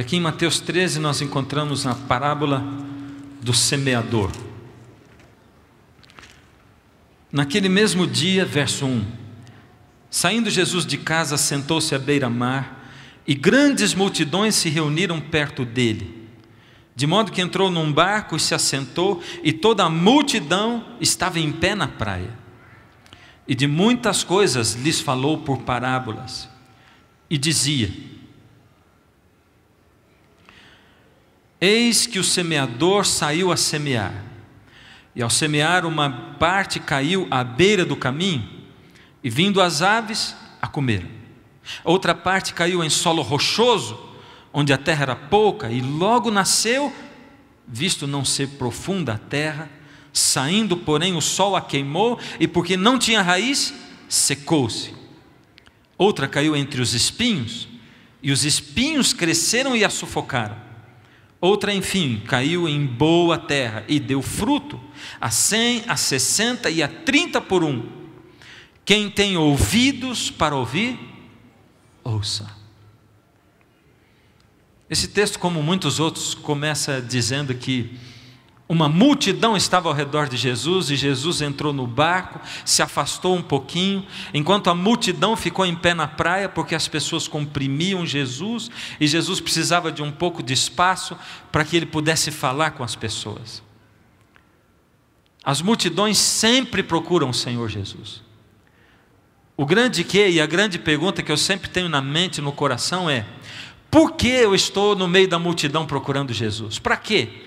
aqui em Mateus 13 nós encontramos a parábola do semeador. Naquele mesmo dia, verso 1: Saindo Jesus de casa, sentou-se à beira-mar, e grandes multidões se reuniram perto dele. De modo que entrou num barco e se assentou, e toda a multidão estava em pé na praia. E de muitas coisas lhes falou por parábolas. E dizia: Eis que o semeador saiu a semear. E ao semear, uma parte caiu à beira do caminho, e vindo as aves, a comeram. Outra parte caiu em solo rochoso, onde a terra era pouca, e logo nasceu, visto não ser profunda a terra, saindo, porém, o sol a queimou, e porque não tinha raiz, secou-se. Outra caiu entre os espinhos, e os espinhos cresceram e a sufocaram Outra, enfim, caiu em boa terra e deu fruto, a cem, a sessenta e a trinta por um. Quem tem ouvidos para ouvir, ouça. Esse texto, como muitos outros, começa dizendo que uma multidão estava ao redor de Jesus e Jesus entrou no barco, se afastou um pouquinho, enquanto a multidão ficou em pé na praia, porque as pessoas comprimiam Jesus e Jesus precisava de um pouco de espaço para que ele pudesse falar com as pessoas. As multidões sempre procuram o Senhor Jesus. O grande que e a grande pergunta que eu sempre tenho na mente, no coração é: por que eu estou no meio da multidão procurando Jesus? Para quê?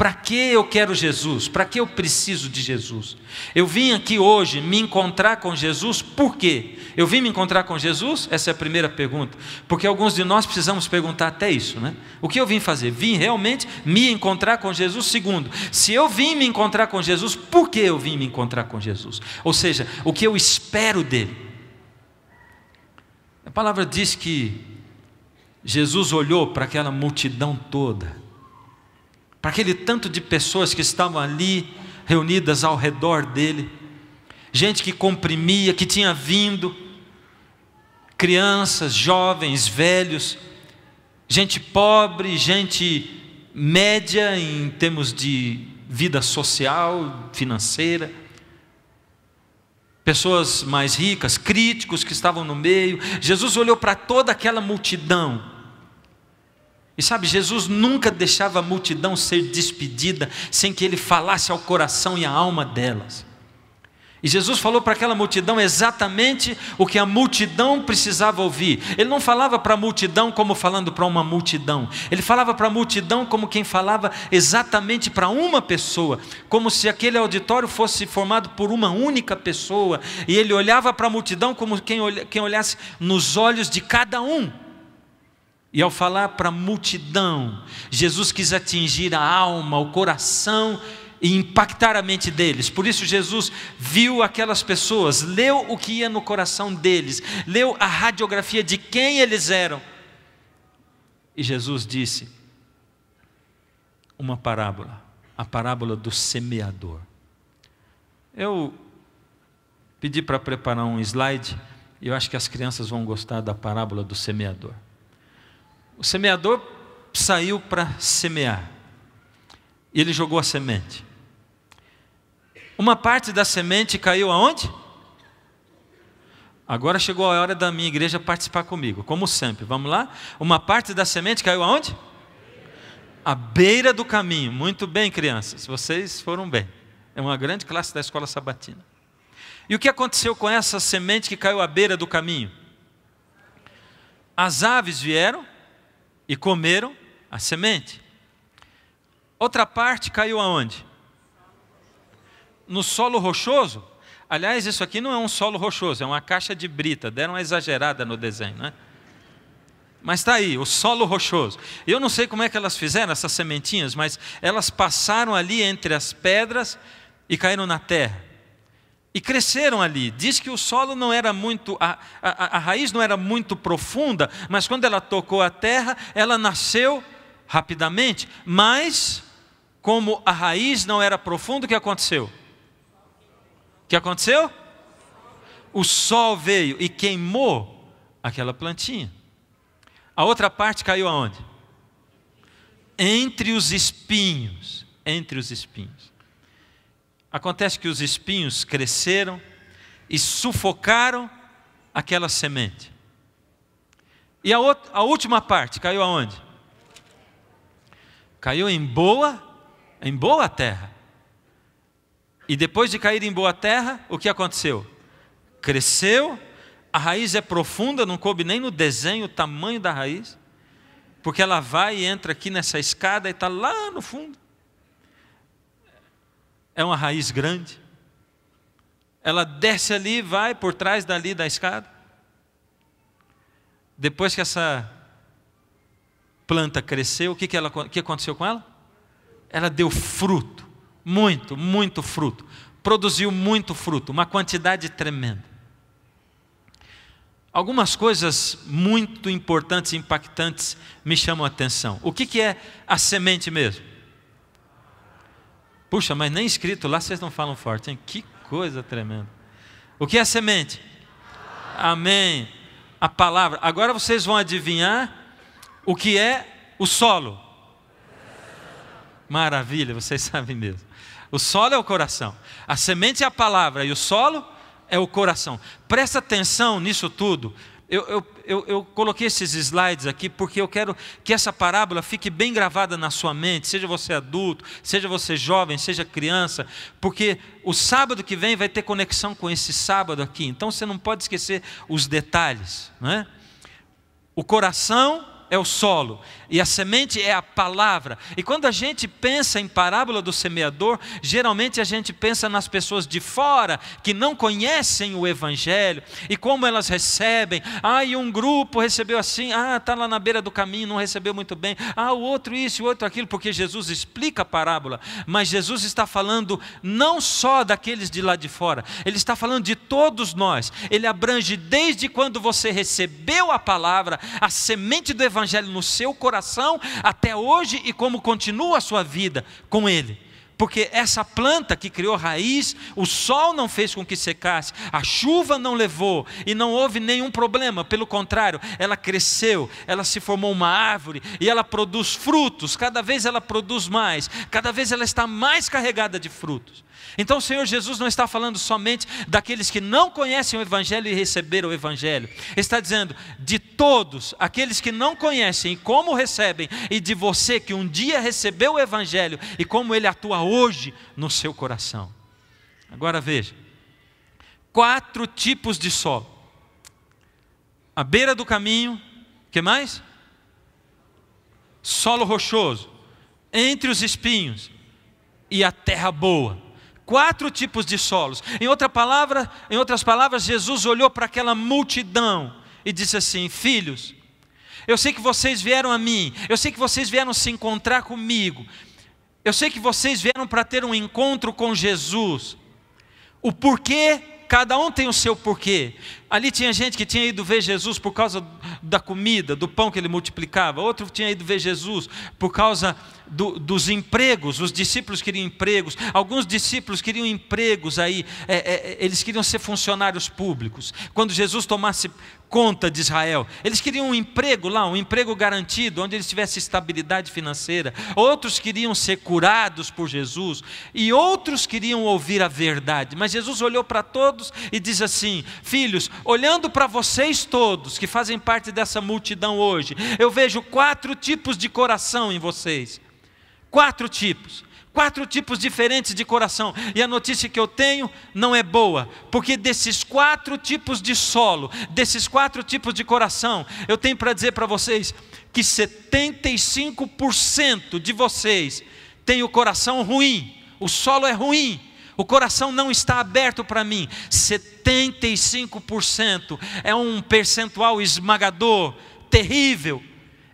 Para que eu quero Jesus? Para que eu preciso de Jesus? Eu vim aqui hoje me encontrar com Jesus, por quê? Eu vim me encontrar com Jesus? Essa é a primeira pergunta, porque alguns de nós precisamos perguntar até isso, né? O que eu vim fazer? Vim realmente me encontrar com Jesus? Segundo, se eu vim me encontrar com Jesus, por que eu vim me encontrar com Jesus? Ou seja, o que eu espero dele? A palavra diz que Jesus olhou para aquela multidão toda para aquele tanto de pessoas que estavam ali reunidas ao redor dele, gente que comprimia, que tinha vindo, crianças, jovens, velhos, gente pobre, gente média em termos de vida social, financeira, pessoas mais ricas, críticos que estavam no meio. Jesus olhou para toda aquela multidão e sabe, Jesus nunca deixava a multidão ser despedida sem que ele falasse ao coração e à alma delas. E Jesus falou para aquela multidão exatamente o que a multidão precisava ouvir. Ele não falava para a multidão como falando para uma multidão. Ele falava para a multidão como quem falava exatamente para uma pessoa, como se aquele auditório fosse formado por uma única pessoa. E ele olhava para a multidão como quem olhasse nos olhos de cada um. E ao falar para a multidão, Jesus quis atingir a alma, o coração e impactar a mente deles. Por isso, Jesus viu aquelas pessoas, leu o que ia no coração deles, leu a radiografia de quem eles eram. E Jesus disse uma parábola, a parábola do semeador. Eu pedi para preparar um slide, e eu acho que as crianças vão gostar da parábola do semeador. O semeador saiu para semear. E ele jogou a semente. Uma parte da semente caiu aonde? Agora chegou a hora da minha igreja participar comigo, como sempre. Vamos lá? Uma parte da semente caiu aonde? À beira do caminho. Muito bem, crianças, vocês foram bem. É uma grande classe da escola sabatina. E o que aconteceu com essa semente que caiu à beira do caminho? As aves vieram e comeram a semente. Outra parte caiu aonde? No solo rochoso. Aliás, isso aqui não é um solo rochoso, é uma caixa de brita. Deram uma exagerada no desenho, né? Mas está aí, o solo rochoso. Eu não sei como é que elas fizeram essas sementinhas, mas elas passaram ali entre as pedras e caíram na terra e cresceram ali. Diz que o solo não era muito, a, a, a, raiz não era muito profunda, mas quando ela tocou a terra, ela nasceu rapidamente. Mas, como a raiz não era profunda, o que aconteceu? O que aconteceu? O sol veio e queimou aquela plantinha. A outra parte caiu aonde? Entre os espinhos. Entre os espinhos. Acontece que os espinhos cresceram e sufocaram aquela semente. E a, outra, a última parte caiu aonde? Caiu em boa, em boa terra. E depois de cair em boa terra, o que aconteceu? Cresceu, a raiz é profunda, não coube nem no desenho o tamanho da raiz, porque ela vai e entra aqui nessa escada e está lá no fundo é uma raiz grande. Ela desce ali, vai por trás dali da escada. Depois que essa planta cresceu, o que, que, ela, que aconteceu com ela? Ela deu fruto, muito, muito fruto. Produziu muito fruto, uma quantidade tremenda. Algumas coisas muito importantes, impactantes, me chamam a atenção. O que, que é a semente mesmo? Puxa, mas nem escrito lá vocês não falam forte, hein? Que coisa tremenda. O que é semente? Amém. A palavra. Agora vocês vão adivinhar o que é o solo. Maravilha, vocês sabem mesmo. O solo é o coração. A semente é a palavra e o solo é o coração. Presta atenção nisso tudo, eu, eu, eu, eu, coloquei esses slides aqui porque eu quero que essa parábola fique bem gravada na sua mente, seja você adulto, seja você jovem, seja criança, porque o sábado que vem vai ter conexão com esse sábado aqui, então você não pode esquecer os detalhes. Né? O coração é o solo e a semente é a palavra. E quando a gente pensa em parábola do semeador, geralmente a gente pensa nas pessoas de fora que não conhecem o evangelho e como elas recebem. Ah, e um grupo recebeu assim, ah, está lá na beira do caminho, não recebeu muito bem. Ah, o outro isso, o outro aquilo, porque Jesus explica a parábola, mas Jesus está falando não só daqueles de lá de fora, ele está falando de todos nós. Ele abrange desde quando você recebeu a palavra, a semente do evangelho Evangelho no seu coração até hoje e como continua a sua vida com Ele. Porque essa planta que criou raiz, o sol não fez com que secasse, a chuva não levou e não houve nenhum problema, pelo contrário, ela cresceu, ela se formou uma árvore e ela produz frutos, cada vez ela produz mais, cada vez ela está mais carregada de frutos. Então o Senhor Jesus não está falando somente daqueles que não conhecem o Evangelho e receberam o Evangelho. Ele está dizendo de todos, aqueles que não conhecem e como recebem, e de você que um dia recebeu o Evangelho e como ele atua hoje no seu coração. Agora veja: quatro tipos de solo: a beira do caminho, que mais? Solo rochoso, entre os espinhos e a terra boa quatro tipos de solos. Em, outra palavra, em outras palavras, Jesus olhou para aquela multidão e disse assim: Filhos, eu sei que vocês vieram a mim, eu sei que vocês vieram se encontrar comigo, eu sei que vocês vieram para ter um encontro com Jesus. O porquê, cada um tem o seu porquê. Ali tinha gente que tinha ido ver Jesus por causa da comida, do pão que ele multiplicava. Outro tinha ido ver Jesus por causa do, dos empregos. Os discípulos queriam empregos. Alguns discípulos queriam empregos aí. É, é, eles queriam ser funcionários públicos. Quando Jesus tomasse conta de Israel, eles queriam um emprego lá, um emprego garantido, onde eles tivessem estabilidade financeira. Outros queriam ser curados por Jesus. E outros queriam ouvir a verdade. Mas Jesus olhou para todos e diz assim: Filhos, olhando para vocês todos que fazem parte dessa multidão hoje, eu vejo quatro tipos de coração em vocês. Quatro tipos. Quatro tipos diferentes de coração. E a notícia que eu tenho não é boa, porque desses quatro tipos de solo, desses quatro tipos de coração, eu tenho para dizer para vocês que 75% de vocês tem o coração ruim, o solo é ruim o coração não está aberto para mim. 75% é um percentual esmagador, terrível,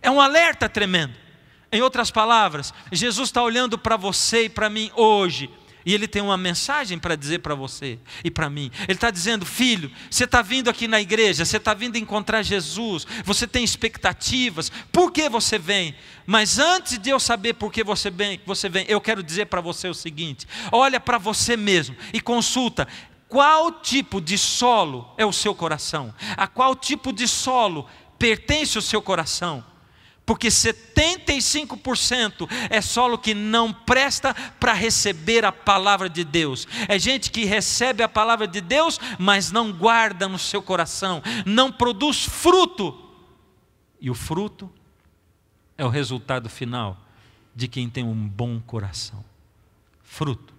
é um alerta tremendo. Em outras palavras, Jesus está olhando para você e para mim hoje e ele tem uma mensagem para dizer para você e para mim. Ele está dizendo: filho, você está vindo aqui na igreja, você está vindo encontrar Jesus, você tem expectativas, por que você vem? Mas antes de eu saber por que você vem, você vem eu quero dizer para você o seguinte: olha para você mesmo e consulta qual tipo de solo é o seu coração, a qual tipo de solo pertence o seu coração porque 75% é solo que não presta para receber a palavra de Deus. É gente que recebe a palavra de Deus, mas não guarda no seu coração, não produz fruto. E o fruto é o resultado final de quem tem um bom coração. Fruto.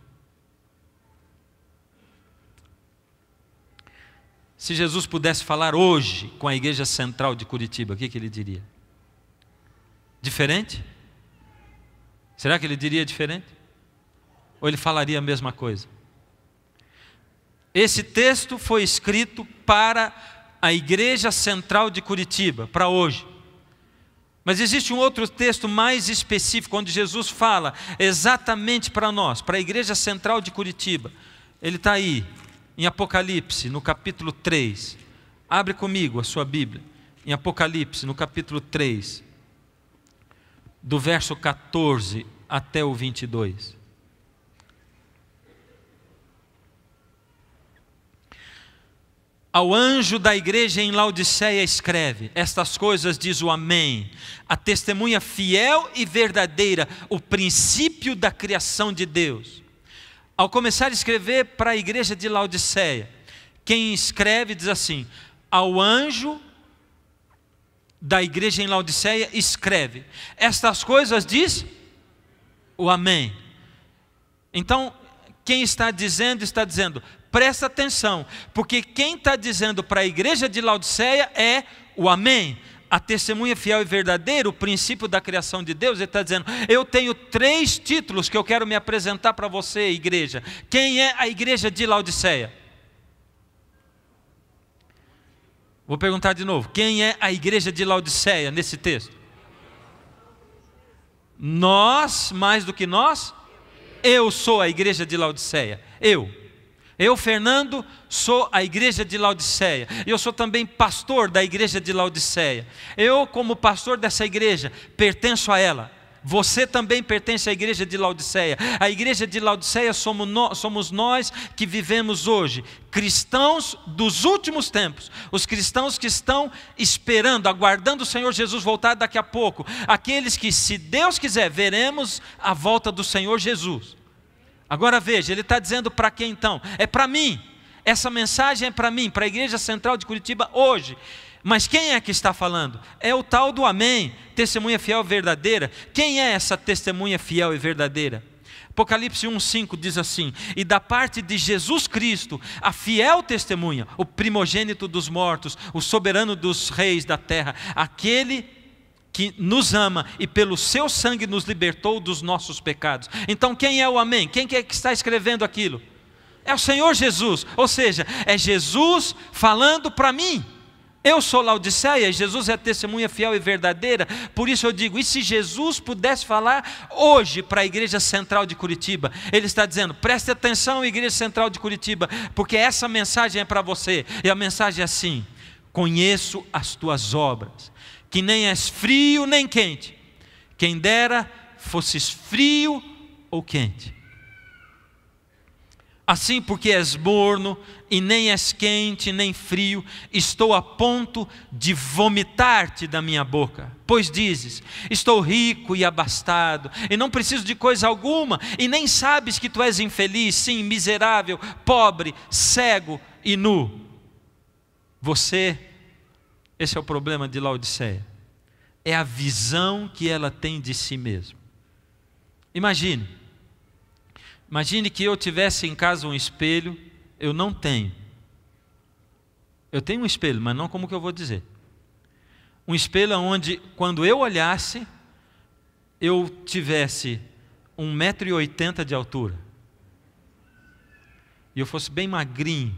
Se Jesus pudesse falar hoje com a Igreja Central de Curitiba, o que, que ele diria? Diferente? Será que ele diria diferente? Ou ele falaria a mesma coisa? Esse texto foi escrito para a Igreja Central de Curitiba, para hoje. Mas existe um outro texto mais específico, onde Jesus fala exatamente para nós, para a Igreja Central de Curitiba. Ele está aí, em Apocalipse, no capítulo 3. Abre comigo a sua Bíblia, em Apocalipse, no capítulo 3 do verso 14 até o 22. Ao anjo da igreja em Laodiceia escreve: Estas coisas diz o Amém, a testemunha fiel e verdadeira, o princípio da criação de Deus. Ao começar a escrever para a igreja de Laodiceia, quem escreve diz assim: Ao anjo da igreja em Laodiceia escreve: Estas coisas diz o Amém. Então, quem está dizendo, está dizendo, presta atenção, porque quem está dizendo para a igreja de Laodiceia é o Amém. A testemunha fiel e verdadeira, o princípio da criação de Deus, ele está dizendo: Eu tenho três títulos que eu quero me apresentar para você, igreja. Quem é a igreja de Laodiceia? Vou perguntar de novo: quem é a igreja de Laodiceia nesse texto? Nós, mais do que nós, eu sou a igreja de Laodiceia. Eu. Eu, Fernando, sou a igreja de Laodiceia. Eu sou também pastor da igreja de Laodiceia. Eu, como pastor dessa igreja, pertenço a ela. Você também pertence à igreja de Laodiceia. A igreja de Laodiceia somos nós que vivemos hoje, cristãos dos últimos tempos, os cristãos que estão esperando, aguardando o Senhor Jesus voltar daqui a pouco, aqueles que, se Deus quiser, veremos a volta do Senhor Jesus. Agora veja, ele está dizendo para quem então? É para mim. Essa mensagem é para mim, para a Igreja Central de Curitiba hoje. Mas quem é que está falando? É o tal do Amém, testemunha fiel e verdadeira. Quem é essa testemunha fiel e verdadeira? Apocalipse 1,5 diz assim: E da parte de Jesus Cristo, a fiel testemunha, o primogênito dos mortos, o soberano dos reis da terra, aquele que nos ama e pelo seu sangue nos libertou dos nossos pecados. Então, quem é o Amém? Quem é que está escrevendo aquilo? É o Senhor Jesus, ou seja, é Jesus falando para mim. Eu sou Laodiceia, Jesus é testemunha fiel e verdadeira, por isso eu digo: e se Jesus pudesse falar hoje para a Igreja Central de Curitiba? Ele está dizendo: preste atenção, Igreja Central de Curitiba, porque essa mensagem é para você, e a mensagem é assim: conheço as tuas obras, que nem és frio nem quente, quem dera fosses frio ou quente. Assim, porque és morno, e nem és quente, nem frio, estou a ponto de vomitar-te da minha boca. Pois dizes: Estou rico e abastado, e não preciso de coisa alguma, e nem sabes que tu és infeliz, sim, miserável, pobre, cego e nu. Você, esse é o problema de Laodiceia, é a visão que ela tem de si mesma. Imagine, Imagine que eu tivesse em casa um espelho, eu não tenho. Eu tenho um espelho, mas não como que eu vou dizer. Um espelho onde, quando eu olhasse, eu tivesse 1,80m de altura. E eu fosse bem magrinho.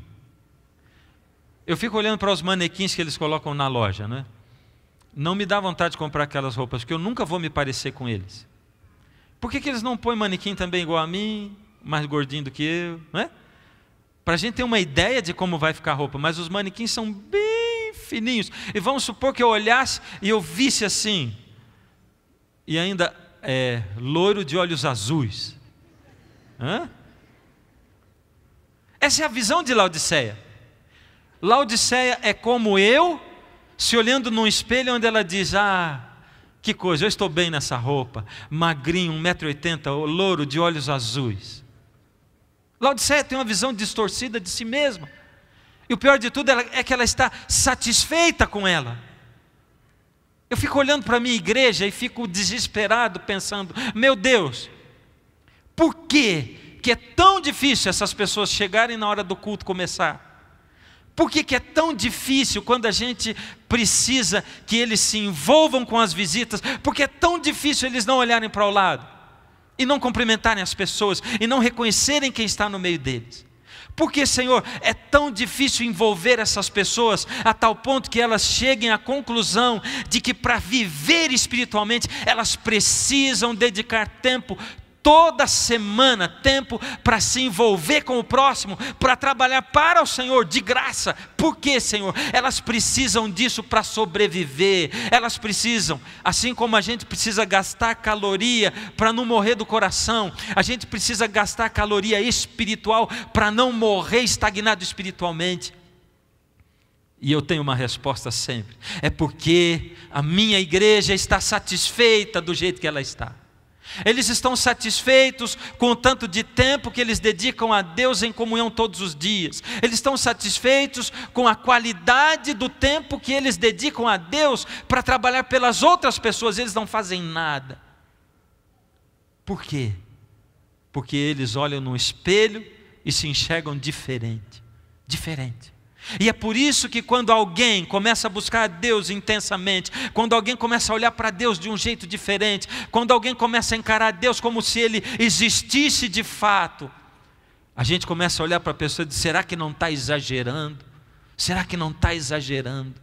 Eu fico olhando para os manequins que eles colocam na loja, né? Não me dá vontade de comprar aquelas roupas, porque eu nunca vou me parecer com eles. Por que, que eles não põem manequim também igual a mim, mais gordinho do que eu, né? Para a gente ter uma ideia de como vai ficar a roupa, mas os manequins são bem fininhos. E vamos supor que eu olhasse e eu visse assim, e ainda é, loiro de olhos azuis. Hã? Essa é a visão de Laodiceia. Laodiceia é como eu, se olhando num espelho onde ela diz: Ah, que coisa, eu estou bem nessa roupa, magrinho, 1,80m, louro, de olhos azuis. Laodiceia tem uma visão distorcida de si mesma. E o pior de tudo é que ela está satisfeita com ela. Eu fico olhando para a minha igreja e fico desesperado, pensando: meu Deus, por que, que é tão difícil essas pessoas chegarem na hora do culto começar? Por que, que é tão difícil quando a gente precisa que eles se envolvam com as visitas? Porque é tão difícil eles não olharem para o lado e não cumprimentarem as pessoas e não reconhecerem quem está no meio deles. Porque, Senhor, é tão difícil envolver essas pessoas a tal ponto que elas cheguem à conclusão de que para viver espiritualmente elas precisam dedicar tempo toda semana tempo para se envolver com o próximo, para trabalhar para o Senhor de graça. Por Senhor? Elas precisam disso para sobreviver. Elas precisam, assim como a gente precisa gastar caloria para não morrer do coração, a gente precisa gastar caloria espiritual para não morrer estagnado espiritualmente. E eu tenho uma resposta sempre: é porque a minha igreja está satisfeita do jeito que ela está. Eles estão satisfeitos com o tanto de tempo que eles dedicam a Deus em comunhão todos os dias. Eles estão satisfeitos com a qualidade do tempo que eles dedicam a Deus para trabalhar pelas outras pessoas. Eles não fazem nada. Por quê? Porque eles olham no espelho e se enxergam diferente. Diferente. E é por isso que quando alguém começa a buscar a Deus intensamente, quando alguém começa a olhar para Deus de um jeito diferente, quando alguém começa a encarar Deus como se ele existisse de fato, a gente começa a olhar para a pessoa e diz: será que não está exagerando? Será que não está exagerando?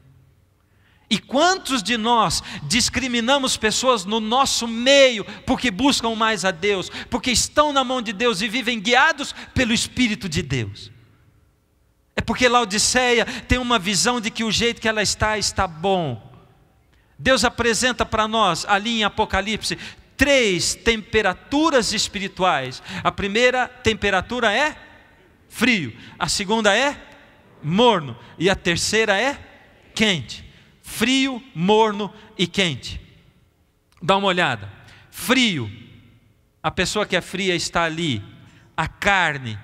E quantos de nós discriminamos pessoas no nosso meio porque buscam mais a Deus, porque estão na mão de Deus e vivem guiados pelo Espírito de Deus? É porque Laodiceia tem uma visão de que o jeito que ela está está bom. Deus apresenta para nós, ali em Apocalipse, três temperaturas espirituais. A primeira temperatura é frio, a segunda é morno e a terceira é quente. Frio, morno e quente. Dá uma olhada. Frio, a pessoa que é fria está ali, a carne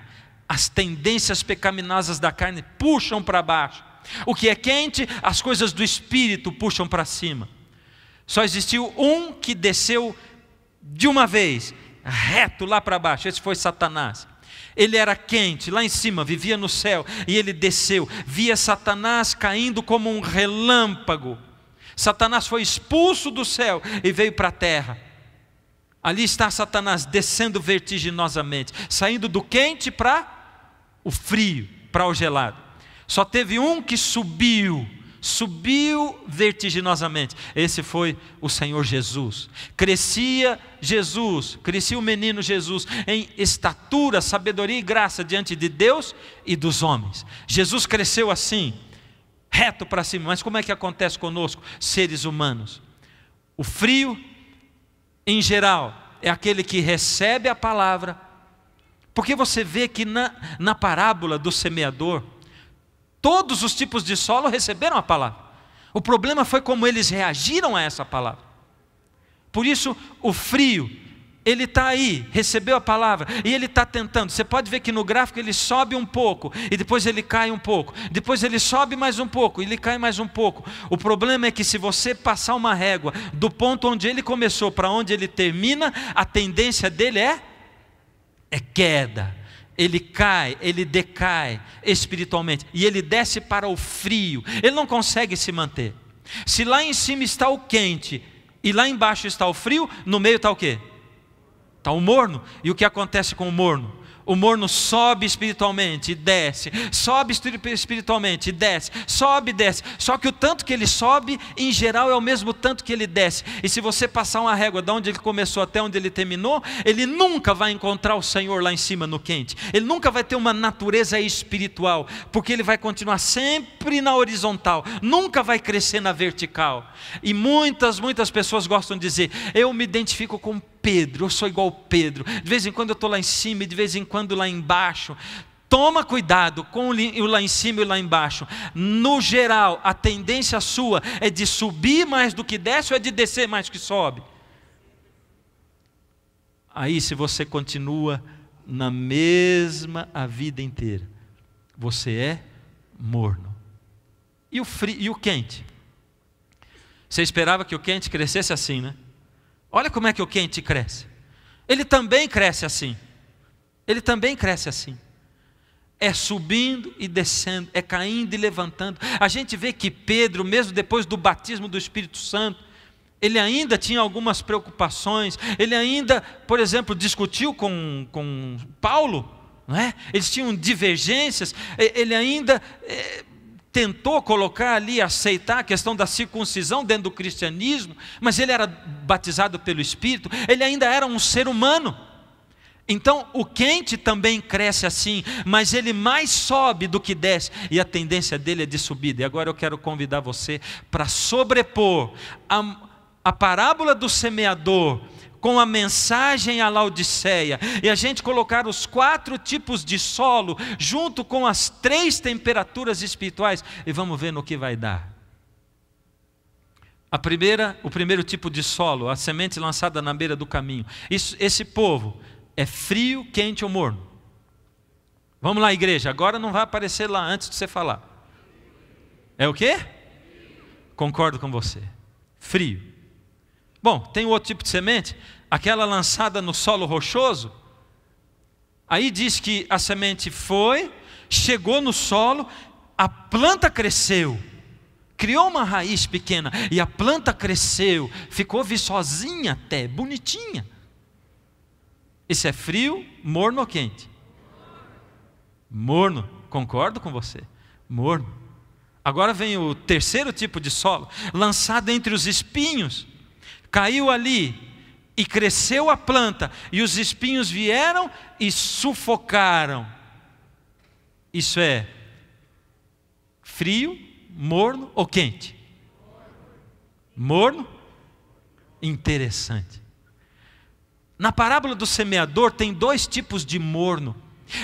as tendências pecaminosas da carne puxam para baixo. O que é quente, as coisas do espírito puxam para cima. Só existiu um que desceu de uma vez, reto lá para baixo. Esse foi Satanás. Ele era quente, lá em cima, vivia no céu, e ele desceu, via Satanás caindo como um relâmpago. Satanás foi expulso do céu e veio para a terra. Ali está Satanás descendo vertiginosamente, saindo do quente para o frio para o gelado. Só teve um que subiu, subiu vertiginosamente. Esse foi o Senhor Jesus. Crescia Jesus, crescia o menino Jesus em estatura, sabedoria e graça diante de Deus e dos homens. Jesus cresceu assim, reto para cima. Mas como é que acontece conosco, seres humanos? O frio, em geral, é aquele que recebe a palavra, porque você vê que na, na parábola do semeador, todos os tipos de solo receberam a palavra. O problema foi como eles reagiram a essa palavra. Por isso, o frio, ele está aí, recebeu a palavra, e ele está tentando. Você pode ver que no gráfico ele sobe um pouco, e depois ele cai um pouco, depois ele sobe mais um pouco, e ele cai mais um pouco. O problema é que se você passar uma régua do ponto onde ele começou para onde ele termina, a tendência dele é é queda. Ele cai, ele decai espiritualmente e ele desce para o frio, ele não consegue se manter. Se lá em cima está o quente e lá embaixo está o frio, no meio está o quê? Está o morno. E o que acontece com o morno? o morno sobe espiritualmente e desce, sobe espiritualmente e desce, sobe e desce. Só que o tanto que ele sobe, em geral, é o mesmo tanto que ele desce. E se você passar uma régua de onde ele começou até onde ele terminou, ele nunca vai encontrar o Senhor lá em cima no quente. Ele nunca vai ter uma natureza espiritual, porque ele vai continuar sempre na horizontal, nunca vai crescer na vertical. E muitas, muitas pessoas gostam de dizer: eu me identifico com Pedro, eu sou igual Pedro. De vez em quando eu estou lá em cima e de vez em quando lá embaixo. Toma cuidado com o lá em cima e o lá embaixo. No geral, a tendência sua é de subir mais do que desce ou é de descer mais do que sobe? Aí, se você continua na mesma a vida inteira, você é morno. E o frio e o quente? Você esperava que o quente crescesse assim, né? Olha como é que o quente cresce. Ele também cresce assim. Ele também cresce assim. É subindo e descendo, é caindo e levantando. A gente vê que Pedro, mesmo depois do batismo do Espírito Santo, ele ainda tinha algumas preocupações. Ele ainda, por exemplo, discutiu com, com Paulo. Não é? Eles tinham divergências. Ele ainda. É, tentou colocar ali, aceitar a questão da circuncisão dentro do cristianismo, mas ele era batizado pelo Espírito, ele ainda era um ser humano. Então o quente também cresce assim, mas ele mais sobe do que desce, e a tendência dele é de subida. E agora eu quero convidar você para sobrepor a, a parábola do semeador com a mensagem à Laodiceia e a gente colocar os quatro tipos de solo junto com as três temperaturas espirituais e vamos ver no que vai dar. A primeira, o primeiro tipo de solo, a semente lançada na beira do caminho. Isso, esse povo é frio, quente ou morno? Vamos lá, igreja, agora não vai aparecer lá antes de você falar. É o quê? Concordo com você. Frio. Bom, tem outro tipo de semente, aquela lançada no solo rochoso. Aí diz que a semente foi, chegou no solo, a planta cresceu, criou uma raiz pequena e a planta cresceu, ficou viçosinha até, bonitinha. Isso é frio, morno ou quente? Morno, concordo com você. Morno. Agora vem o terceiro tipo de solo, lançado entre os espinhos caiu ali e cresceu a planta, e os espinhos vieram e sufocaram. Isso é frio, morno ou quente? Morno? Interessante. Na parábola do semeador tem dois tipos de morno.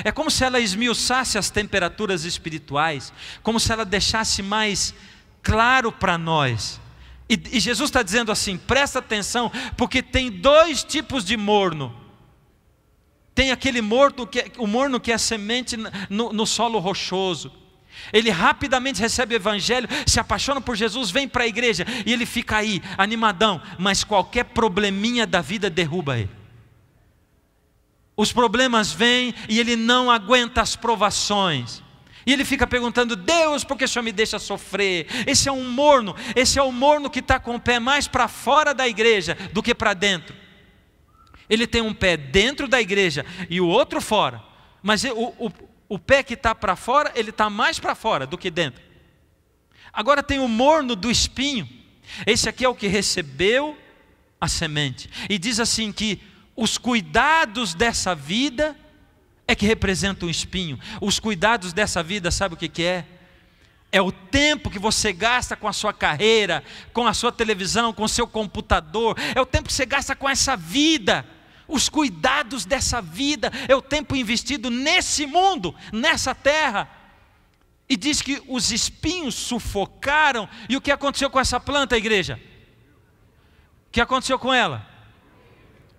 É como se ela esmiuçasse as temperaturas espirituais, como se ela deixasse mais claro para nós e, e Jesus está dizendo assim: presta atenção, porque tem dois tipos de morno. Tem aquele morto que, é, o morno que é semente no, no solo rochoso. Ele rapidamente recebe o evangelho, se apaixona por Jesus, vem para a igreja e ele fica aí, animadão, mas qualquer probleminha da vida derruba ele. Os problemas vêm e ele não aguenta as provações. E ele fica perguntando: Deus, por que o Senhor me deixa sofrer? Esse é um morno, esse é o um morno que está com o pé mais para fora da igreja do que para dentro. Ele tem um pé dentro da igreja e o outro fora. Mas o, o, o pé que está para fora, ele está mais para fora do que dentro. Agora tem o morno do espinho. Esse aqui é o que recebeu a semente. E diz assim que os cuidados dessa vida é que representa um espinho. Os cuidados dessa vida, sabe o que, que é? É o tempo que você gasta com a sua carreira, com a sua televisão, com o seu computador, é o tempo que você gasta com essa vida. Os cuidados dessa vida, é o tempo investido nesse mundo, nessa terra. E diz que os espinhos sufocaram. E o que aconteceu com essa planta, igreja? O que aconteceu com ela?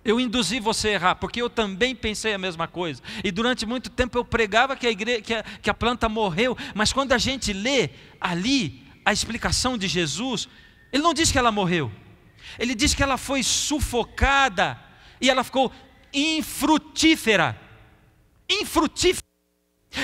Eu induzi você a errar, porque eu também pensei a mesma coisa. E durante muito tempo eu pregava que a, igreja, que a, que a planta morreu, mas quando a gente lê ali a explicação de Jesus, ele não diz que ela morreu, ele diz que ela foi sufocada e ela ficou infrutífera. Infrutífera.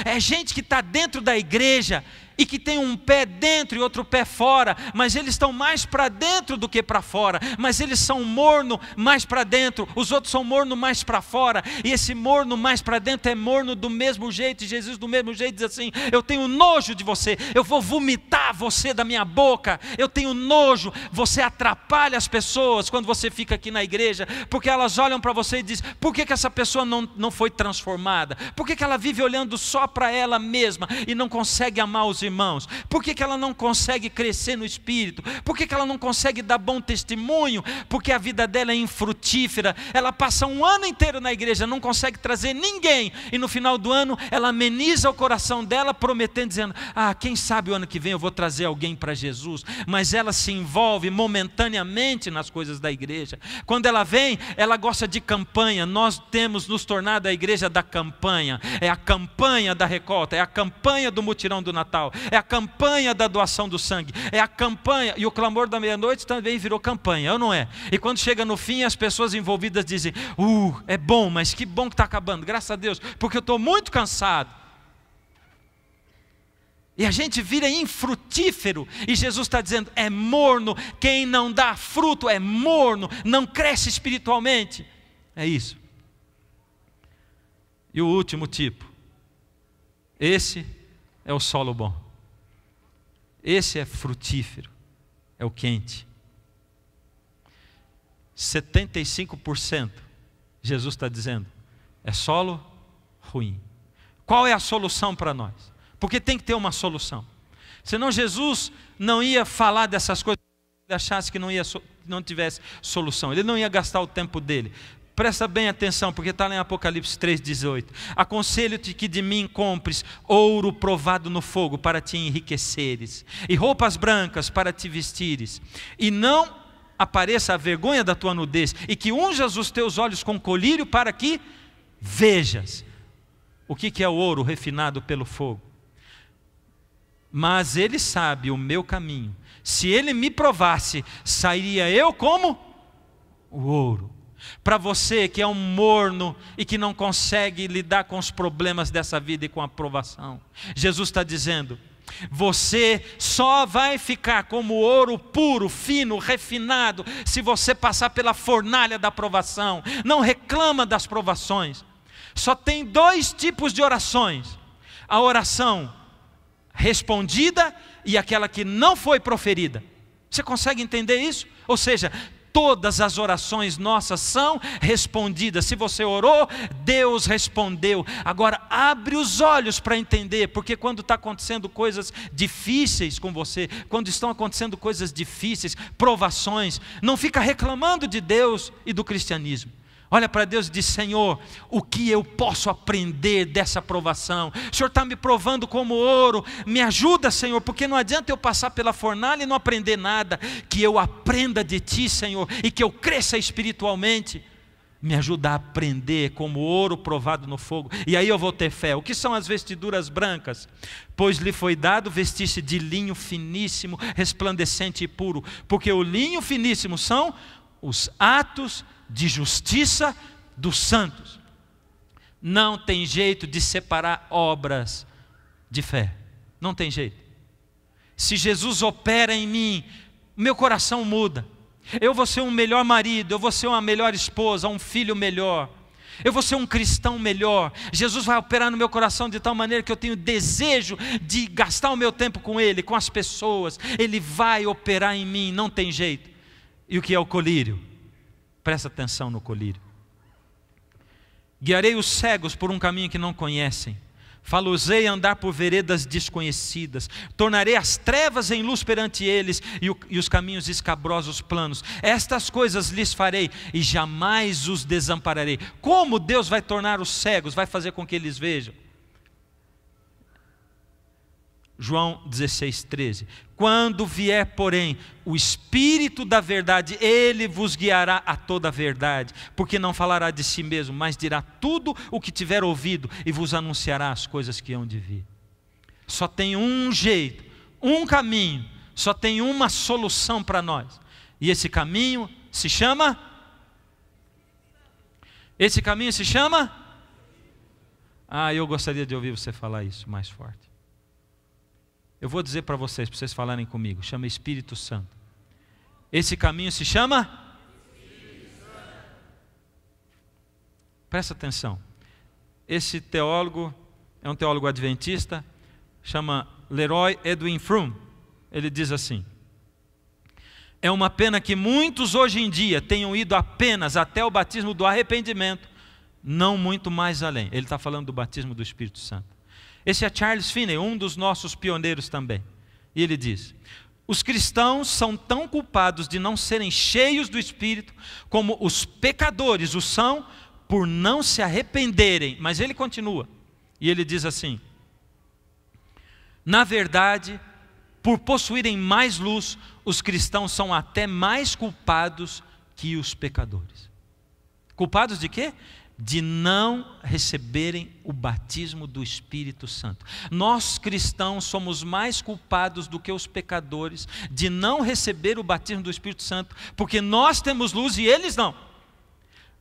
É gente que está dentro da igreja e que tem um pé dentro e outro pé fora, mas eles estão mais para dentro do que para fora, mas eles são morno mais para dentro, os outros são morno mais para fora, e esse morno mais para dentro é morno do mesmo jeito, e Jesus do mesmo jeito diz assim: Eu tenho nojo de você, eu vou vomitar você da minha boca, eu tenho nojo, você atrapalha as pessoas quando você fica aqui na igreja, porque elas olham para você e dizem: Por que, que essa pessoa não, não foi transformada? Por que, que ela vive olhando só para ela mesma e não consegue amar os irmãos? Por que, que ela não consegue crescer no espírito? Por que, que ela não consegue dar bom testemunho? Porque a vida dela é infrutífera. Ela passa um ano inteiro na igreja, não consegue trazer ninguém. E no final do ano, ela ameniza o coração dela, prometendo, dizendo: Ah, quem sabe o ano que vem eu vou trazer alguém para Jesus. Mas ela se envolve momentaneamente nas coisas da igreja. Quando ela vem, ela gosta de campanha. Nós temos nos tornado a igreja da campanha. É a campanha da recolta, é a campanha do mutirão do Natal, é a campanha da doação do sangue, é a campanha, e o clamor da meia-noite também virou campanha, ou não é? E quando chega no fim, as pessoas envolvidas dizem: Uh, é bom, mas que bom que está acabando, graças a Deus, porque eu estou muito cansado. E a gente vira infrutífero. E Jesus está dizendo: é morno, quem não dá fruto é morno, não cresce espiritualmente. É isso. E o último tipo, esse é o solo bom. Esse é frutífero, é o quente. 75%, Jesus está dizendo, é solo ruim. Qual é a solução para nós? Porque tem que ter uma solução. Senão Jesus não ia falar dessas coisas achasse que não, ia, não tivesse solução. Ele não ia gastar o tempo dele. Presta bem atenção, porque está lá em Apocalipse 3,18. Aconselho-te que de mim compres ouro provado no fogo para te enriqueceres, e roupas brancas para te vestires, e não apareça a vergonha da tua nudez, e que unjas os teus olhos com colírio para que vejas. O que, que é o ouro refinado pelo fogo? Mas ele sabe o meu caminho. Se ele me provasse, sairia eu como o ouro. Para você que é um morno e que não consegue lidar com os problemas dessa vida e com a provação, Jesus está dizendo: você só vai ficar como ouro puro, fino, refinado, se você passar pela fornalha da provação. Não reclama das provações. Só tem dois tipos de orações: a oração respondida e aquela que não foi proferida. Você consegue entender isso? Ou seja, todas as orações nossas são respondidas. Se você orou, Deus respondeu. Agora, abre os olhos para entender, porque quando está acontecendo coisas difíceis com você, quando estão acontecendo coisas difíceis, provações, não fica reclamando de Deus e do cristianismo. Olha para Deus e diz: Senhor, o que eu posso aprender dessa provação? O Senhor está me provando como ouro, me ajuda, Senhor, porque não adianta eu passar pela fornalha e não aprender nada. Que eu aprenda de Ti, Senhor, e que eu cresça espiritualmente. Me ajuda a aprender como ouro provado no fogo, e aí eu vou ter fé. O que são as vestiduras brancas? Pois lhe foi dado vestir-se de linho finíssimo, resplandecente e puro, porque o linho finíssimo são os atos de justiça dos santos. Não tem jeito de separar obras de fé. Não tem jeito. Se Jesus opera em mim, meu coração muda. Eu vou ser um melhor marido, eu vou ser uma melhor esposa, um filho melhor. Eu vou ser um cristão melhor. Jesus vai operar no meu coração de tal maneira que eu tenho desejo de gastar o meu tempo com Ele, com as pessoas. Ele vai operar em mim, não tem jeito. E o que é o colírio? Presta atenção no colírio. Guiarei os cegos por um caminho que não conhecem. Falosei andar por veredas desconhecidas, tornarei as trevas em luz perante eles e, o, e, os caminhos escabrosos planos. Estas coisas lhes farei e jamais os desampararei. Como Deus vai tornar os cegos, vai fazer com que eles vejam? João 16, 13. Quando vier, porém, o Espírito da Verdade, ele vos guiará a toda a verdade, porque não falará de si mesmo, mas dirá tudo o que tiver ouvido e vos anunciará as coisas que hão de vir. Só tem um jeito, um caminho, só tem uma solução para nós. E esse caminho se chama? Esse caminho se chama? Ah, eu gostaria de ouvir você falar isso mais forte. Eu vou dizer para vocês, para vocês falarem comigo, chama Espírito Santo. Esse caminho se chama? Presta atenção. Esse teólogo é um teólogo adventista, chama Leroy Edwin Frum. Ele diz assim: É uma pena que muitos hoje em dia tenham ido apenas até o batismo do arrependimento, não muito mais além. Ele está falando do batismo do Espírito Santo. Esse é Charles Finney, um dos nossos pioneiros também. E ele diz: os cristãos são tão culpados de não serem cheios do Espírito como os pecadores o são por não se arrependerem. Mas ele continua, e ele diz assim: Na verdade, por possuírem mais luz, os cristãos são até mais culpados que os pecadores. Culpados de quê? de não receberem o batismo do Espírito Santo. Nós cristãos somos mais culpados do que os pecadores de não receber o batismo do Espírito Santo, porque nós temos luz e eles não.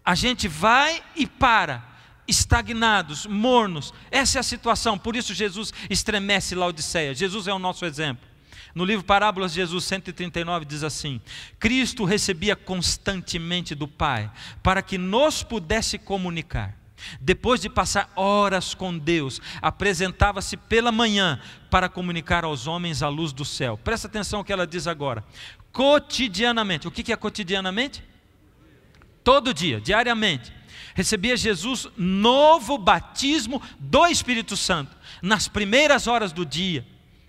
A gente vai e para, estagnados, mornos. Essa é a situação. Por isso Jesus estremece Laodiceia. Jesus é o nosso exemplo. No livro Parábolas de Jesus 139 diz assim: Cristo recebia constantemente do Pai para que nos pudesse comunicar. Depois de passar horas com Deus, apresentava-se pela manhã para comunicar aos homens a luz do céu. Presta atenção ao que ela diz agora. Cotidianamente, o que é cotidianamente? Todo dia, diariamente recebia Jesus novo batismo do Espírito Santo, nas primeiras horas do dia.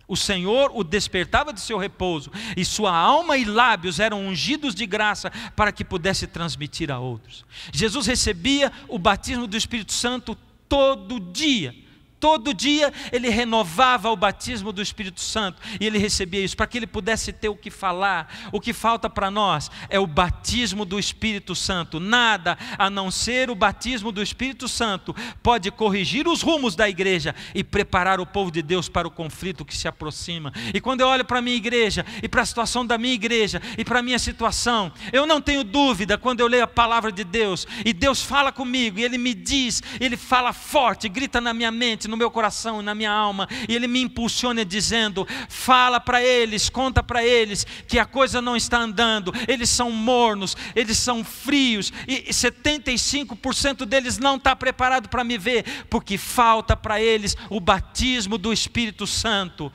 O Senhor o despertava de seu repouso, e sua alma e lábios eram ungidos de graça para que pudesse transmitir a outros. Jesus recebia o batismo do Espírito Santo todo dia Todo dia ele renovava o batismo do Espírito Santo e ele recebia isso para que ele pudesse ter o que falar. O que falta para nós é o batismo do Espírito Santo. Nada a não ser o batismo do Espírito Santo pode corrigir os rumos da igreja e preparar o povo de Deus para o conflito que se aproxima. E quando eu olho para a minha igreja e para a situação da minha igreja e para a minha situação, eu não tenho dúvida quando eu leio a palavra de Deus e Deus fala comigo e ele me diz, ele fala forte, grita na minha mente no meu coração, na minha alma, e Ele me impulsiona dizendo: fala para eles, conta para eles que a coisa não está andando, eles são mornos, eles são frios, e 75% deles não está preparado para me ver, porque falta para eles o batismo do Espírito Santo.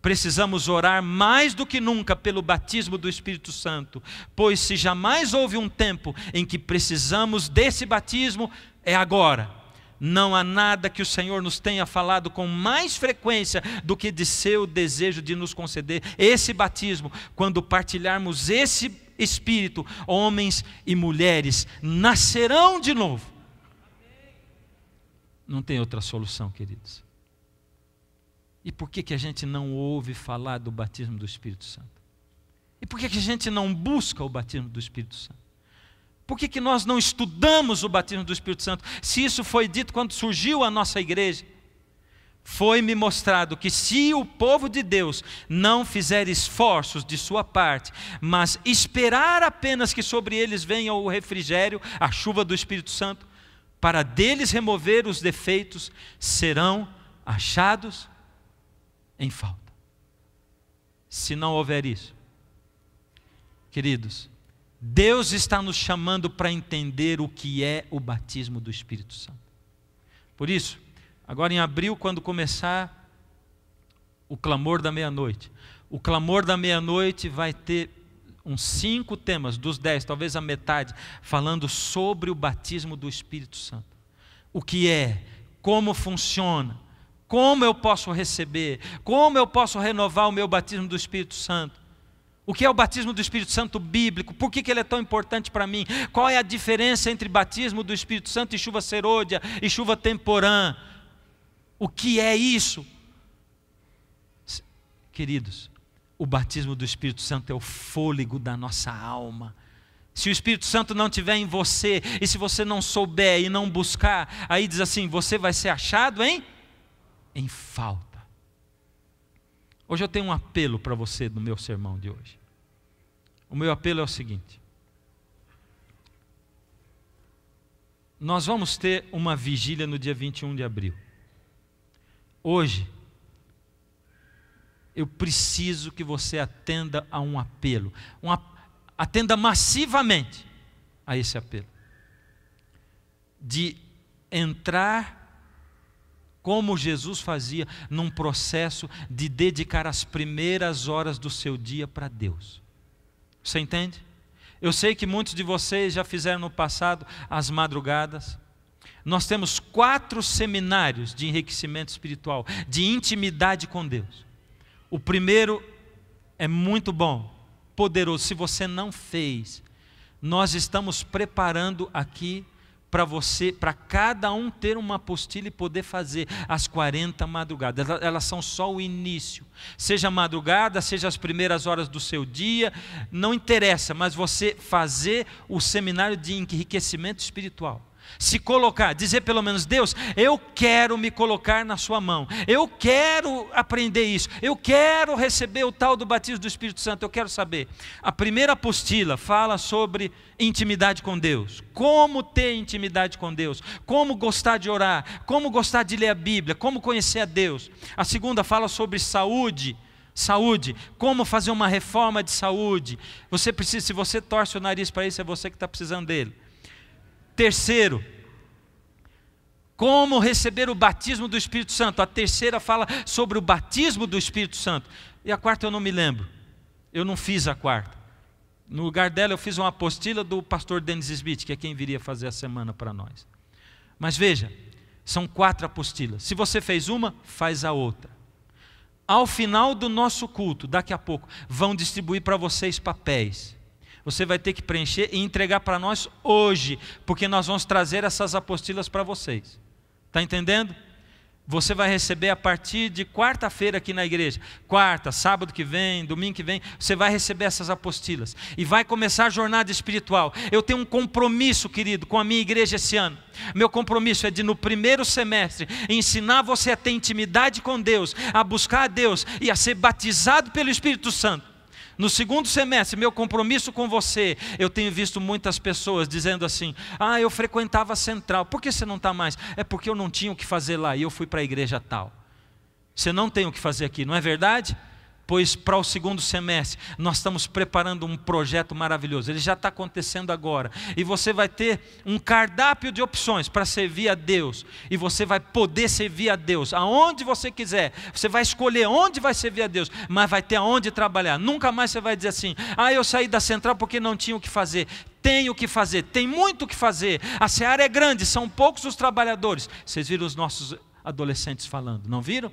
Precisamos orar mais do que nunca pelo batismo do Espírito Santo, pois se jamais houve um tempo em que precisamos desse batismo, é agora não há nada que o Senhor nos tenha falado com mais frequência do que de seu desejo de nos conceder esse batismo, quando partilharmos esse Espírito, homens e mulheres nascerão de novo. Não tem outra solução, queridos. E por que, que a gente não ouve falar do batismo do Espírito Santo? E por que, que a gente não busca o batismo do Espírito Santo? Por que, que nós não estudamos o batismo do Espírito Santo? Se isso foi dito quando surgiu a nossa igreja, foi-me mostrado que se o povo de Deus não fizer esforços de sua parte, mas esperar apenas que sobre eles venha o refrigério, a chuva do Espírito Santo, para deles remover os defeitos, serão achados em falta. Se não houver isso, queridos, Deus está nos chamando para entender o que é o batismo do Espírito Santo. Por isso, agora em abril, quando começar o clamor da meia-noite, o clamor da meia-noite vai ter uns cinco temas, dos dez, talvez a metade, falando sobre o batismo do Espírito Santo. O que é, como funciona, como eu posso receber, como eu posso renovar o meu batismo do Espírito Santo. O que é o batismo do Espírito Santo bíblico? Por que, que ele é tão importante para mim? Qual é a diferença entre batismo do Espírito Santo e chuva serôdia e chuva temporã? O que é isso? Queridos, o batismo do Espírito Santo é o fôlego da nossa alma. Se o Espírito Santo não tiver em você, e se você não souber e não buscar, aí diz assim: você vai ser achado em, em falta. Hoje eu tenho um apelo para você do meu sermão de hoje. O meu apelo é o seguinte: Nós vamos ter uma vigília no dia 21 de abril. Hoje, eu preciso que você atenda a um apelo, um ap atenda massivamente a esse apelo de entrar como Jesus fazia num processo de dedicar as primeiras horas do seu dia para Deus. Você entende? Eu sei que muitos de vocês já fizeram no passado as madrugadas. Nós temos quatro seminários de enriquecimento espiritual, de intimidade com Deus. O primeiro é muito bom, poderoso. Se você não fez, nós estamos preparando aqui para você, para cada um ter uma apostila e poder fazer as 40 madrugadas. Elas são só o início. Seja madrugada, seja as primeiras horas do seu dia, não interessa, mas você fazer o seminário de enriquecimento espiritual se colocar, dizer pelo menos, Deus, eu quero me colocar na Sua mão, eu quero aprender isso, eu quero receber o tal do batismo do Espírito Santo, eu quero saber. A primeira apostila fala sobre intimidade com Deus, como ter intimidade com Deus, como gostar de orar, como gostar de ler a Bíblia, como conhecer a Deus. A segunda fala sobre saúde, saúde, como fazer uma reforma de saúde. Você precisa, se você torce o nariz para isso, é você que está precisando dele. Terceiro, como receber o batismo do Espírito Santo. A terceira fala sobre o batismo do Espírito Santo. E a quarta eu não me lembro. Eu não fiz a quarta. No lugar dela eu fiz uma apostila do pastor Dennis Smith, que é quem viria fazer a semana para nós. Mas veja, são quatro apostilas. Se você fez uma, faz a outra. Ao final do nosso culto, daqui a pouco, vão distribuir para vocês papéis. Você vai ter que preencher e entregar para nós hoje, porque nós vamos trazer essas apostilas para vocês. Está entendendo? Você vai receber a partir de quarta-feira aqui na igreja. Quarta, sábado que vem, domingo que vem, você vai receber essas apostilas. E vai começar a jornada espiritual. Eu tenho um compromisso, querido, com a minha igreja esse ano. Meu compromisso é de, no primeiro semestre, ensinar você a ter intimidade com Deus, a buscar a Deus e a ser batizado pelo Espírito Santo. No segundo semestre, meu compromisso com você, eu tenho visto muitas pessoas dizendo assim: ah, eu frequentava a central, por que você não está mais? É porque eu não tinha o que fazer lá e eu fui para a igreja tal. Você não tem o que fazer aqui, não é verdade? pois para o segundo semestre nós estamos preparando um projeto maravilhoso. Ele já está acontecendo agora. E você vai ter um cardápio de opções para servir a Deus. E você vai poder servir a Deus aonde você quiser. Você vai escolher onde vai servir a Deus, mas vai ter aonde trabalhar. Nunca mais você vai dizer assim: ah, eu saí da central porque não tinha o que fazer. Tem o que fazer, tem muito o que fazer. A seara é grande, são poucos os trabalhadores. Vocês viram os nossos adolescentes falando, não viram?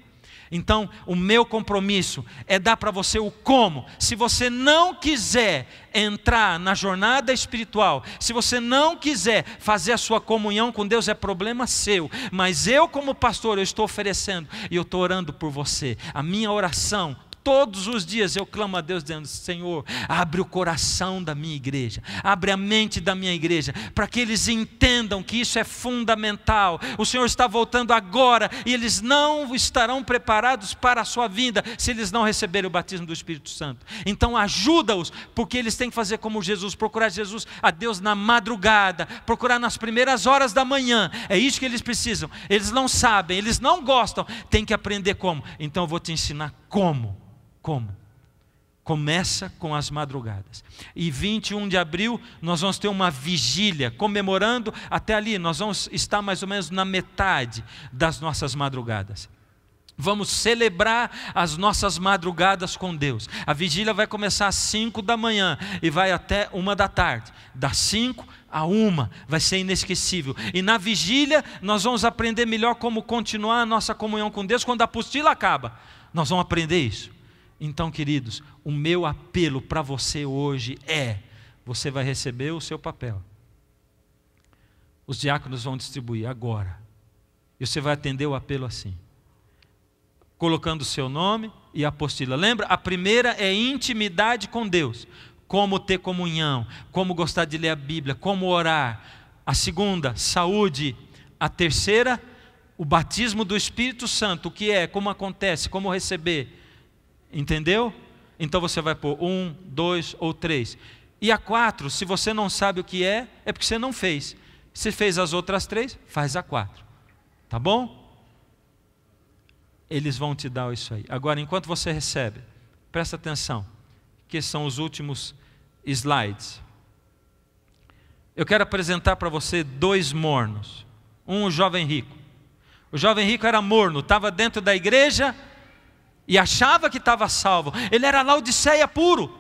Então, o meu compromisso é dar para você o como. Se você não quiser entrar na jornada espiritual, se você não quiser fazer a sua comunhão com Deus, é problema seu. Mas eu, como pastor, eu estou oferecendo e eu estou orando por você. A minha oração Todos os dias eu clamo a Deus dizendo: Senhor, abre o coração da minha igreja, abre a mente da minha igreja, para que eles entendam que isso é fundamental. O Senhor está voltando agora e eles não estarão preparados para a sua vinda se eles não receberem o batismo do Espírito Santo. Então ajuda-os, porque eles têm que fazer como Jesus, procurar Jesus a Deus na madrugada, procurar nas primeiras horas da manhã. É isso que eles precisam. Eles não sabem, eles não gostam, tem que aprender como. Então eu vou te ensinar como? Como? Começa com as madrugadas. E 21 de abril nós vamos ter uma vigília comemorando até ali, nós vamos estar mais ou menos na metade das nossas madrugadas. Vamos celebrar as nossas madrugadas com Deus. A vigília vai começar às 5 da manhã e vai até uma da tarde. Das 5 a uma, vai ser inesquecível. E na vigília nós vamos aprender melhor como continuar a nossa comunhão com Deus quando a apostila acaba. Nós vamos aprender isso. Então, queridos, o meu apelo para você hoje é: você vai receber o seu papel. Os diáconos vão distribuir agora. E você vai atender o apelo assim, colocando o seu nome e a apostila. Lembra? A primeira é intimidade com Deus, como ter comunhão, como gostar de ler a Bíblia, como orar. A segunda, saúde. A terceira, o batismo do Espírito Santo, o que é, como acontece, como receber. Entendeu? Então você vai pôr um, dois ou três. E a quatro, se você não sabe o que é, é porque você não fez. Se fez as outras três, faz a quatro. Tá bom? Eles vão te dar isso aí. Agora, enquanto você recebe, presta atenção, que são os últimos slides. Eu quero apresentar para você dois mornos. Um jovem rico o jovem rico era morno, estava dentro da igreja e achava que estava salvo. Ele era laodiceia puro.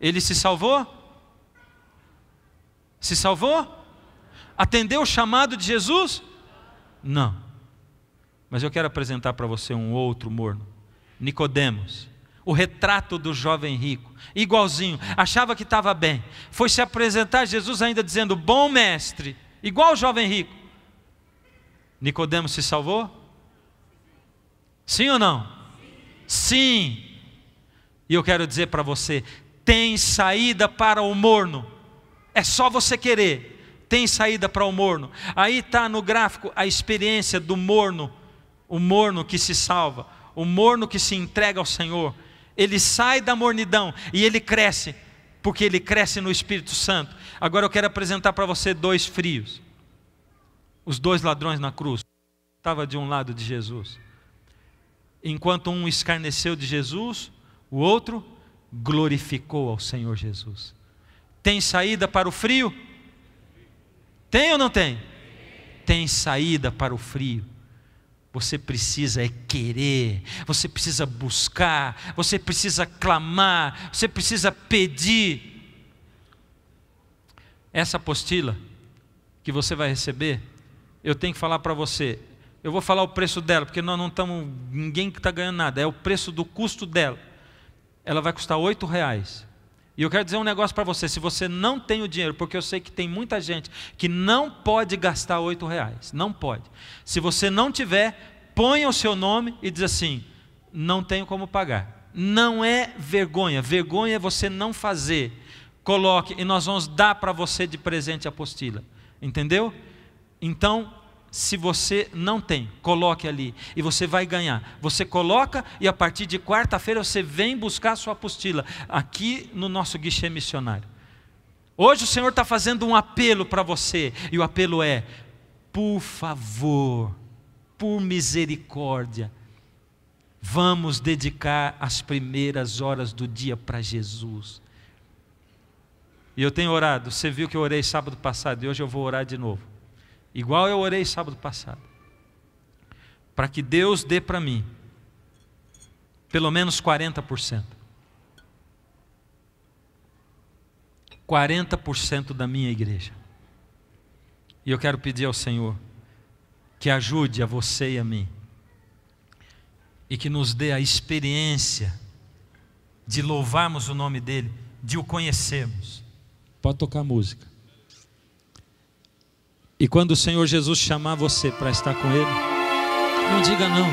Ele se salvou? Se salvou? Atendeu o chamado de Jesus? Não. Mas eu quero apresentar para você um outro morno, Nicodemos o retrato do jovem rico, igualzinho, achava que estava bem. Foi se apresentar a Jesus ainda dizendo: "Bom mestre", igual o jovem rico. Nicodemos se salvou? Sim ou não? Sim. Sim. E eu quero dizer para você, tem saída para o morno. É só você querer. Tem saída para o morno. Aí está no gráfico a experiência do morno, o morno que se salva, o morno que se entrega ao Senhor. Ele sai da mornidão e ele cresce, porque ele cresce no Espírito Santo. Agora eu quero apresentar para você dois frios. Os dois ladrões na cruz estava de um lado de Jesus. Enquanto um escarneceu de Jesus, o outro glorificou ao Senhor Jesus. Tem saída para o frio? Tem ou não tem? Tem saída para o frio. Você precisa é querer, você precisa buscar, você precisa clamar, você precisa pedir. Essa apostila que você vai receber eu tenho que falar para você. Eu vou falar o preço dela, porque nós não estamos. ninguém que está ganhando nada, é o preço do custo dela. Ela vai custar oito reais. E eu quero dizer um negócio para você: se você não tem o dinheiro, porque eu sei que tem muita gente que não pode gastar oito reais, não pode. Se você não tiver, ponha o seu nome e diz assim: não tenho como pagar. Não é vergonha, vergonha é você não fazer. Coloque e nós vamos dar para você de presente a apostila. Entendeu? Então, se você não tem, coloque ali e você vai ganhar. Você coloca e a partir de quarta-feira você vem buscar a sua apostila aqui no nosso guichê missionário. Hoje o Senhor está fazendo um apelo para você e o apelo é: por favor, por misericórdia, vamos dedicar as primeiras horas do dia para Jesus. E eu tenho orado, você viu que eu orei sábado passado e hoje eu vou orar de novo igual eu orei sábado passado, para que Deus dê para mim pelo menos 40%. 40% da minha igreja. E eu quero pedir ao Senhor que ajude a você e a mim e que nos dê a experiência de louvarmos o nome dEle, de o conhecermos. Pode tocar música. E quando o Senhor Jesus chamar você para estar com Ele, não diga não.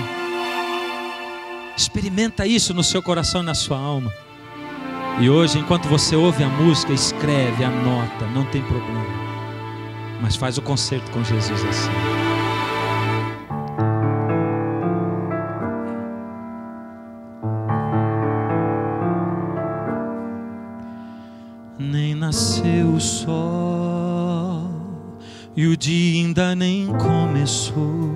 Experimenta isso no seu coração e na sua alma. E hoje, enquanto você ouve a música, escreve, anota, não tem problema. Mas faz o concerto com Jesus assim. e o dia ainda nem começou.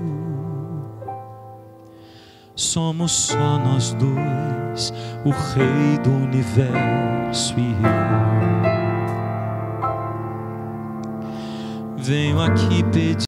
Somos só nós dois, o Rei do universo e eu. Venho aqui pedir.